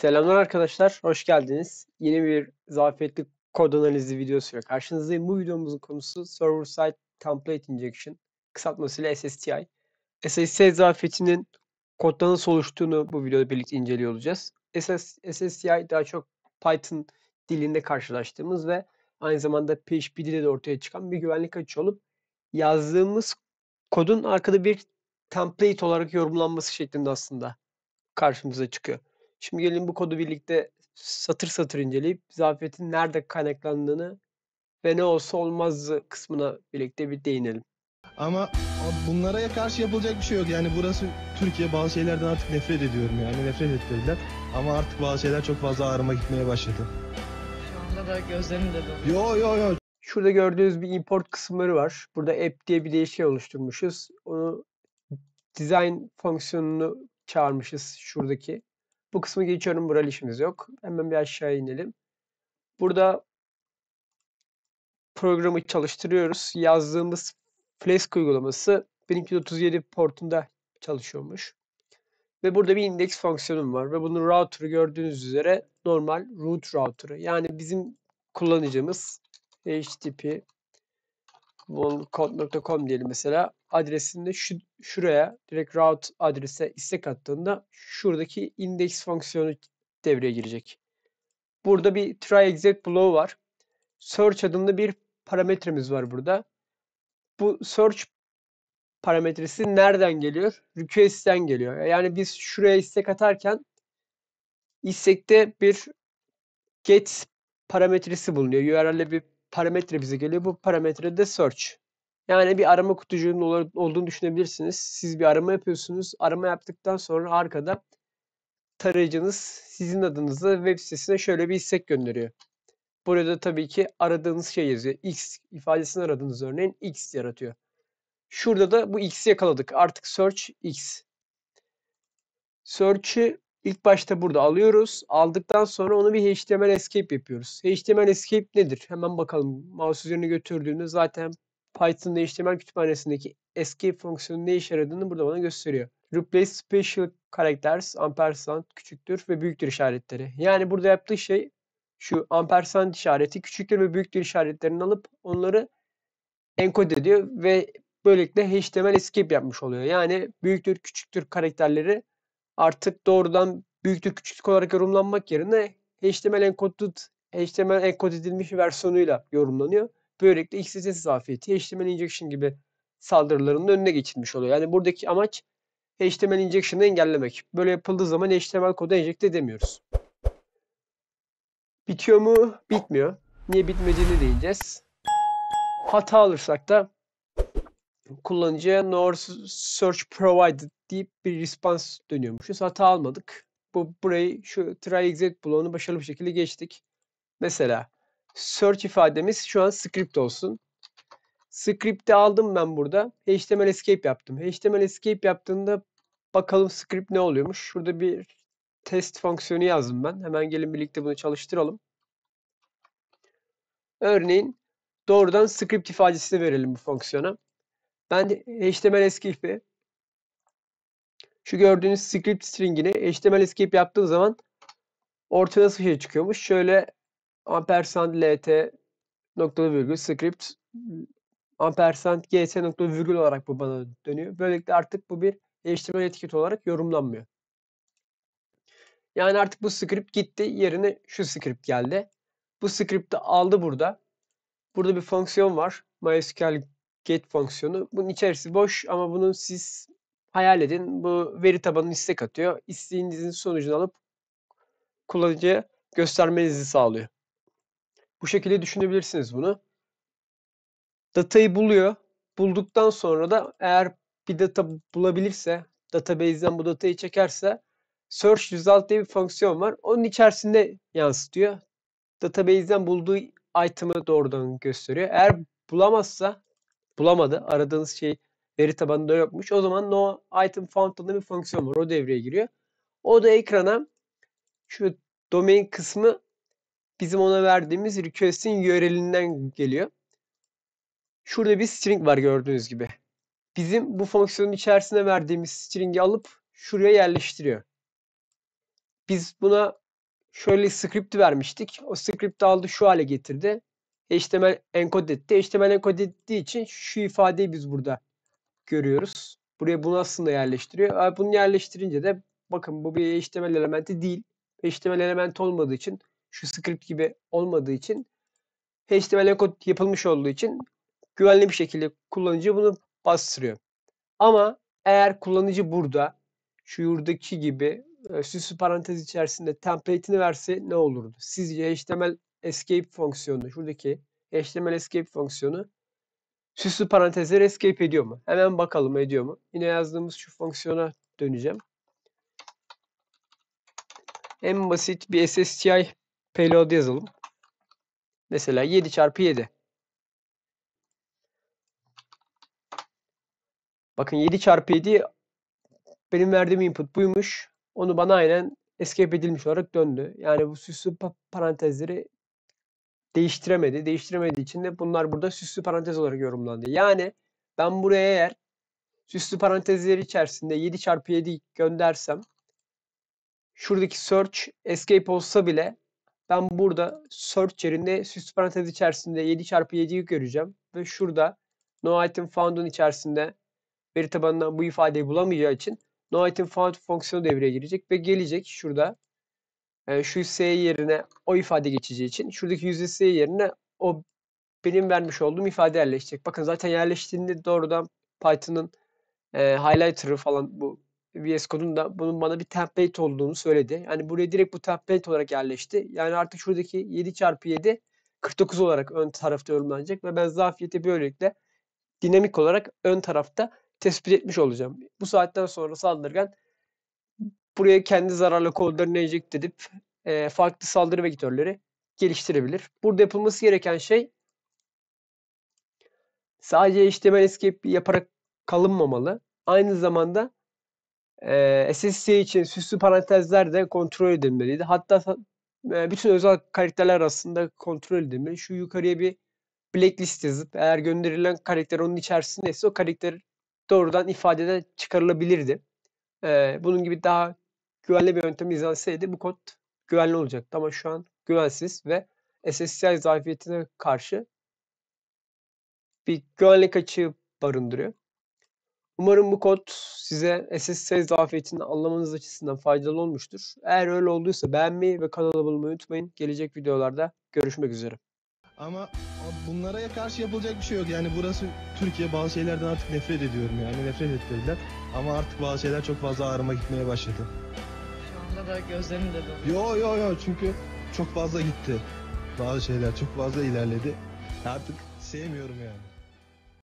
Selamlar arkadaşlar, hoş geldiniz. Yeni bir zafiyetli kod analizi videosuyla karşınızdayım. Bu videomuzun konusu Server Side Template Injection, kısaltmasıyla SSTI. SSTI zafiyetinin koddan nasıl oluştuğunu bu videoda birlikte inceliyor olacağız. SSTI daha çok Python dilinde karşılaştığımız ve aynı zamanda PHP dili de ortaya çıkan bir güvenlik açığı olup yazdığımız kodun arkada bir template olarak yorumlanması şeklinde aslında karşımıza çıkıyor. Şimdi gelin bu kodu birlikte satır satır inceleyip zafiyet'in nerede kaynaklandığını ve ne olsa olmaz kısmına birlikte bir değinelim. Ama bunlara karşı yapılacak bir şey yok. Yani burası Türkiye bazı şeylerden artık nefret ediyorum yani nefret ettirdiler. Ama artık bazı şeyler çok fazla ağrıma gitmeye başladı. Şu anda da gözlerim de dönüyor. Yo yo yo. Şurada gördüğünüz bir import kısımları var. Burada app diye bir değişken oluşturmuşuz. Onu design fonksiyonunu çağırmışız şuradaki. Bu kısmı geçiyorum. Buralı işimiz yok. Hemen bir aşağı inelim. Burada programı çalıştırıyoruz. Yazdığımız Flask uygulaması 1237 portunda çalışıyormuş. Ve burada bir index fonksiyonum var ve bunun router'ı gördüğünüz üzere normal root router'ı. Yani bizim kullanıcımız http diyelim mesela adresinde şu, şuraya direkt route adrese istek attığında şuradaki index fonksiyonu devreye girecek. Burada bir try exec bloğu var. Search adında bir parametremiz var burada. Bu search parametresi nereden geliyor? Request'ten geliyor. Yani biz şuraya istek atarken istekte bir get parametresi bulunuyor. URL'e bir parametre bize geliyor. Bu parametre de search. Yani bir arama kutucuğunun olduğunu düşünebilirsiniz. Siz bir arama yapıyorsunuz. Arama yaptıktan sonra arkada tarayıcınız sizin adınızda web sitesine şöyle bir istek gönderiyor. Burada tabii ki aradığınız şey yazıyor. X ifadesini aradığınız örneğin X yaratıyor. Şurada da bu X'i yakaladık. Artık search X. Search'ı ilk başta burada alıyoruz. Aldıktan sonra onu bir HTML escape yapıyoruz. HTML escape nedir? Hemen bakalım. Mouse üzerine götürdüğünde zaten Python HTML kütüphanesindeki escape fonksiyonu ne işe yaradığını burada bana gösteriyor. Replace special characters ampersand küçüktür ve büyüktür işaretleri. Yani burada yaptığı şey şu ampersand işareti küçüktür ve büyüktür işaretlerini alıp onları enkod ediyor ve böylelikle HTML escape yapmış oluyor. Yani büyüktür küçüktür karakterleri artık doğrudan büyüktür küçüktür olarak yorumlanmak yerine HTML encoded HTML enkod edilmiş versiyonuyla yorumlanıyor. Böylelikle XSS zafiyeti HTML injection gibi saldırılarının önüne geçilmiş oluyor. Yani buradaki amaç HTML injection'ı engellemek. Böyle yapıldığı zaman HTML kodu enjekte edemiyoruz. Bitiyor mu? Bitmiyor. Niye bitmediğini değineceğiz. Hata alırsak da kullanıcıya no search provided deyip bir response dönüyormuşuz. Hata almadık. Bu burayı şu try exit bloğunu başarılı bir şekilde geçtik. Mesela search ifademiz şu an script olsun. Script'i aldım ben burada. HTML escape yaptım. HTML escape yaptığında bakalım script ne oluyormuş. Şurada bir test fonksiyonu yazdım ben. Hemen gelin birlikte bunu çalıştıralım. Örneğin doğrudan script ifadesini verelim bu fonksiyona. Ben HTML escape'i şu gördüğünüz script stringini HTML escape yaptığım zaman ortaya nasıl şey çıkıyormuş? Şöyle ampersand lt noktalı virgül script ıı, ampersand gt noktalı virgül olarak bu bana dönüyor. Böylelikle artık bu bir değiştirme etiketi olarak yorumlanmıyor. Yani artık bu script gitti. Yerine şu script geldi. Bu script'i aldı burada. Burada bir fonksiyon var. MySQL get fonksiyonu. Bunun içerisi boş ama bunun siz hayal edin. Bu veri tabanını istek atıyor. İsteğinizin sonucunu alıp kullanıcıya göstermenizi sağlıyor. Bu şekilde düşünebilirsiniz bunu. Datayı buluyor. Bulduktan sonra da eğer bir data bulabilirse, database'den bu datayı çekerse search result diye bir fonksiyon var. Onun içerisinde yansıtıyor. Database'den bulduğu item'ı doğrudan gösteriyor. Eğer bulamazsa, bulamadı, aradığınız şey veri tabanında yokmuş. O zaman no item found adında bir fonksiyon var. O devreye giriyor. O da ekrana şu domain kısmı bizim ona verdiğimiz request'in URL'inden geliyor. Şurada bir string var gördüğünüz gibi. Bizim bu fonksiyonun içerisine verdiğimiz string'i alıp şuraya yerleştiriyor. Biz buna şöyle script vermiştik. O script aldı şu hale getirdi. HTML enkod etti. HTML enkod ettiği için şu ifadeyi biz burada görüyoruz. Buraya bunu aslında yerleştiriyor. Bunu yerleştirince de bakın bu bir HTML elementi değil. HTML elementi olmadığı için şu script gibi olmadığı için HTML kod yapılmış olduğu için güvenli bir şekilde kullanıcı bunu bastırıyor. Ama eğer kullanıcı burada şu yurdaki gibi e, süslü parantez içerisinde template'ini verse ne olurdu? Sizce HTML escape fonksiyonu şuradaki HTML escape fonksiyonu süslü parantezleri escape ediyor mu? Hemen bakalım ediyor mu? Yine yazdığımız şu fonksiyona döneceğim. En basit bir SSTI payload yazalım. Mesela 7 çarpı 7. Bakın 7 çarpı 7 benim verdiğim input buymuş. Onu bana aynen escape edilmiş olarak döndü. Yani bu süslü parantezleri değiştiremedi. Değiştiremediği için de bunlar burada süslü parantez olarak yorumlandı. Yani ben buraya eğer süslü parantezleri içerisinde 7 çarpı 7 göndersem şuradaki search escape olsa bile ben burada search yerinde süs parantez içerisinde 7 çarpı 7'yi göreceğim. Ve şurada no item found'un içerisinde veri tabanından bu ifadeyi bulamayacağı için no item found fonksiyonu devreye girecek ve gelecek şurada e, şu s yerine o ifade geçeceği için şuradaki yüzde s yerine o benim vermiş olduğum ifade yerleşecek. Bakın zaten yerleştiğinde doğrudan Python'ın e, highlighter'ı falan bu VS Code'un da bunun bana bir template olduğunu söyledi. Yani buraya direkt bu template olarak yerleşti. Yani artık şuradaki 7 çarpı 7 49 olarak ön tarafta yorumlanacak ve ben zafiyeti böylelikle dinamik olarak ön tarafta tespit etmiş olacağım. Bu saatten sonra saldırgan buraya kendi zararlı kodlarını enjekte edip e, farklı saldırı vektörleri geliştirebilir. Burada yapılması gereken şey sadece HTML escape yaparak kalınmamalı. Aynı zamanda e, ee, SSC için süslü parantezler de kontrol edilmeliydi. Hatta e, bütün özel karakterler arasında kontrol edilmeli. Şu yukarıya bir blacklist yazıp eğer gönderilen karakter onun içerisindeyse o karakter doğrudan ifadeden çıkarılabilirdi. E, bunun gibi daha güvenli bir yöntem izlenseydi bu kod güvenli olacaktı ama şu an güvensiz ve SSCI zafiyetine karşı bir güvenlik açığı barındırıyor. Umarım bu kod size SSL zafiyetini anlamanız açısından faydalı olmuştur. Eğer öyle olduysa beğenmeyi ve kanala abone olmayı unutmayın. Gelecek videolarda görüşmek üzere. Ama bunlara karşı yapılacak bir şey yok. Yani burası Türkiye bazı şeylerden artık nefret ediyorum yani nefret ettirdiler. Ama artık bazı şeyler çok fazla ağrıma gitmeye başladı. Şu anda da gözlerim de doluyor. Yo yo yo çünkü çok fazla gitti. Bazı şeyler çok fazla ilerledi. Artık sevmiyorum yani.